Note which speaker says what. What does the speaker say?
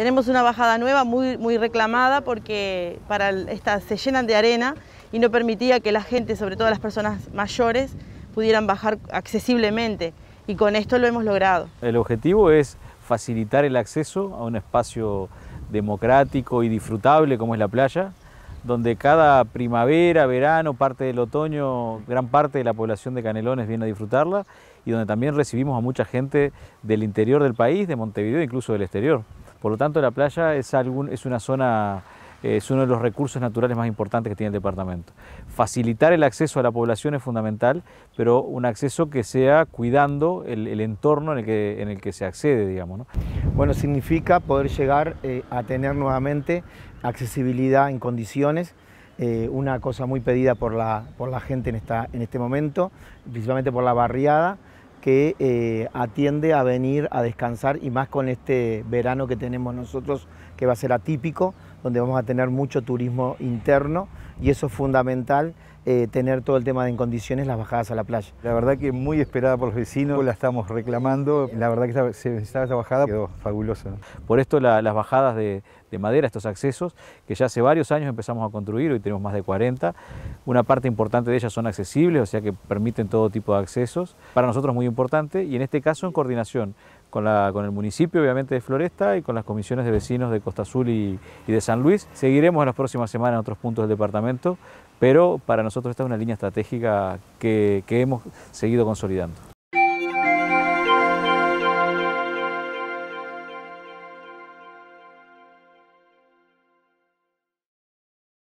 Speaker 1: Tenemos una bajada nueva muy, muy reclamada porque para esta, se llenan de arena y no permitía que la gente, sobre todo las personas mayores, pudieran bajar accesiblemente y con esto lo hemos logrado.
Speaker 2: El objetivo es facilitar el acceso a un espacio democrático y disfrutable como es la playa, donde cada primavera, verano, parte del otoño, gran parte de la población de Canelones viene a disfrutarla y donde también recibimos a mucha gente del interior del país, de Montevideo, incluso del exterior. Por lo tanto, la playa es, una zona eh, es uno de los recursos naturales más importantes que tiene el departamento. Facilitar el acceso a la población es fundamental, pero un acceso que sea cuidando el, entorno en el, que, se accede, digamos.
Speaker 3: Bueno, significa poder llegar eh, a tener nuevamente accesibilidad en condiciones, eh, una cosa muy pedida por la, gente en este momento, principalmente por la barriada que eh, atiende a venir a descansar y más con este verano que tenemos nosotros, que va a ser atípico, donde vamos a tener mucho turismo interno y eso es fundamental eh, tener todo el tema de en condiciones las bajadas a la playa. La verdad que muy esperada por
Speaker 2: los vecinos, la estamos reclamando, la verdad que se necesitaba esa bajada, quedó fabulosa. Por esto las bajadas de, madera, estos accesos, que ya hace varios años empezamos a construir, hoy tenemos más de 40. Una parte importante de ellas son accesibles, o sea que permiten todo tipo de accesos. Para nosotros muy importante y en este caso en coordinación con, la, con el municipio, obviamente, de Floresta y con las comisiones de vecinos de Costa Azul y de San Luis. Seguiremos en las próximas semanas en otros puntos del departamento pero para nosotros esta es una línea estratégica que, que hemos seguido consolidando.